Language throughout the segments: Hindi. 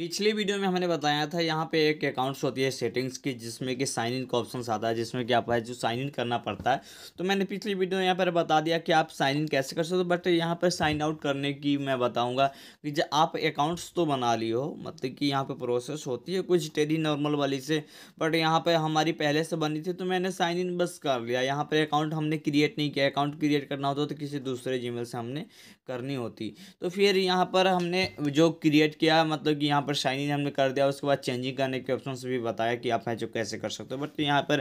पिछले वीडियो में हमने बताया था यहाँ पे एक अकाउंट्स होती है सेटिंग्स की जिसमें कि साइन इन का ऑप्शन आता है जिसमें कि आपका जो साइन इन करना पड़ता है तो मैंने पिछली वीडियो यहाँ पर बता दिया कि आप साइन इन कैसे कर सकते हो बट यहाँ पर साइन आउट करने की मैं बताऊँगा कि जब आप अकाउंट्स तो बना लिए हो मतलब कि यहाँ पर प्रोसेस होती है कुछ टेरी नॉर्मल वाली से बट यहाँ पर हमारी पहले से बनी थी तो मैंने साइन इन बस कर लिया यहाँ पर अकाउंट हमने क्रिएट नहीं किया अकाउंट क्रिएट करना होता तो किसी दूसरे जीमेल से हमने करनी होती तो फिर यहाँ पर हमने जो क्रिएट किया मतलब कि यहाँ पर शाइन इन हमने कर दिया उसके बाद चेंजिंग करने के ऑप्शन भी बताया कि आप जो कैसे कर सकते हो बट यहाँ पर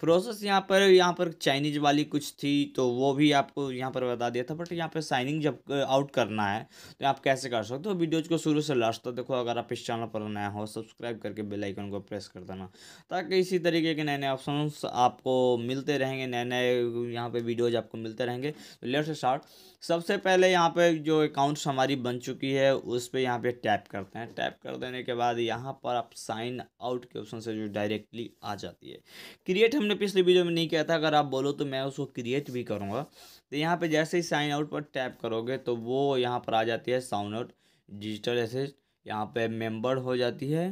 प्रोसेस यहाँ पर यहाँ पर चाइनीज वाली कुछ थी तो वो भी आपको यहाँ पर बता दिया था बट यहाँ पर साइनिंग जब आउट uh, करना है तो आप कैसे कर सकते हो वीडियोज को शुरू से लास्ट तक देखो अगर आप इस चैनल पर नया हो सब्सक्राइब करके बेल आइकन को प्रेस कर देना ताकि इसी तरीके के नए नए ऑप्शन आपको मिलते रहेंगे नए नए यहाँ पर वीडियोज आपको मिलते रहेंगे तो लेट्स स्टार्ट सबसे पहले यहाँ पे जो अकाउंट्स हमारी बन चुकी है उस पर यहाँ पे टैप करते हैं टैप कर देने के बाद यहाँ पर आप साइन आउट के ऑप्शन से जो डायरेक्टली आ जाती है क्रिएट हमने पिछले वीडियो में नहीं किया था अगर आप बोलो तो मैं उसको क्रिएट भी करूँगा तो यहाँ पर जैसे ही साइन आउट पर टैप करोगे तो वो यहाँ पर आ जाती है साउंड आउट डिजिटल एसेट यहाँ पर मेम्बर हो जाती है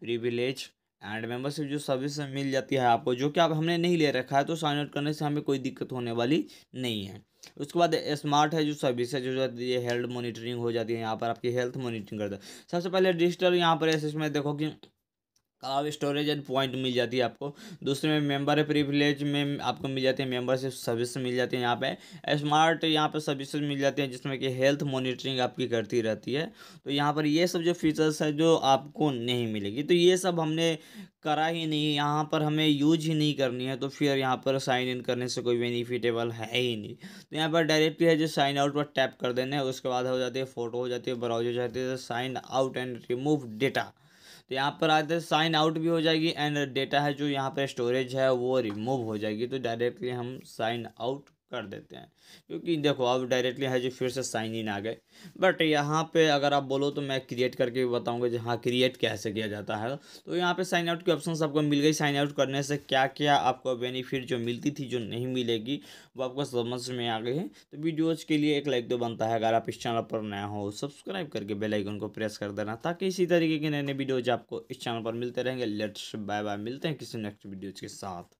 प्रिविलेज एंड मेंबरशिप जो सर्विस मिल जाती है आपको जो कि आप हमने नहीं ले रखा है तो साइन आउट करने से हमें कोई दिक्कत होने वाली नहीं है उसके बाद स्मार्ट है जो सर्विस है जो जाती है हेल्थ मॉनिटरिंग हो जाती है यहाँ पर आपकी हेल्थ मॉनिटरिंग करता है सबसे पहले डिजिटल यहाँ पर ऐसे में देखो कि क्लाउड स्टोरेज एंड पॉइंट मिल जाती है आपको दूसरे में मेंबर प्रिविलेज में आपको मिल जाती है मेंबरशिप सर्विस मिल जाती है यहाँ पे स्मार्ट यहाँ पे सर्विस मिल जाती हैं जिसमें कि हेल्थ मॉनिटरिंग आपकी करती रहती है तो यहाँ पर ये सब जो फीचर्स है जो आपको नहीं मिलेगी तो ये सब हमने करा ही नहीं यहाँ पर हमें यूज ही नहीं करनी है तो फिर यहाँ पर साइन इन करने से कोई बेनिफिटेबल है ही नहीं तो यहाँ पर डायरेक्ट है जो साइन आउट पर टैप कर देना है उसके बाद हो जाती है फ़ोटो हो जाती है ब्राउज हो जाती है sign out and remove data तो यहाँ पर आते हैं साइन आउट भी हो जाएगी एंड डेटा है जो यहाँ पर स्टोरेज है वो रिमूव हो जाएगी तो डायरेक्टली हम साइन आउट कर देते हैं क्योंकि देखो अब डायरेक्टली है जो फिर से साइन इन आ गए बट यहाँ पे अगर आप बोलो तो मैं क्रिएट करके बताऊँगा जहाँ क्रिएट कैसे किया जाता है तो यहाँ पे साइन आउट की ऑप्शन आपको मिल गई साइन आउट करने से क्या क्या आपको बेनिफिट जो मिलती थी जो नहीं मिलेगी वो आपको समझ में आ गई है तो वीडियोज़ के लिए एक लाइक दो तो बनता है अगर आप इस चैनल पर नया हो सब्सक्राइब करके बेलाइकन को प्रेस कर देना ताकि इसी तरीके के नए नए वीडियोज आपको इस चैनल पर मिलते रहेंगे लेट्स बाय बाय मिलते हैं किसी नेक्स्ट वीडियोज के साथ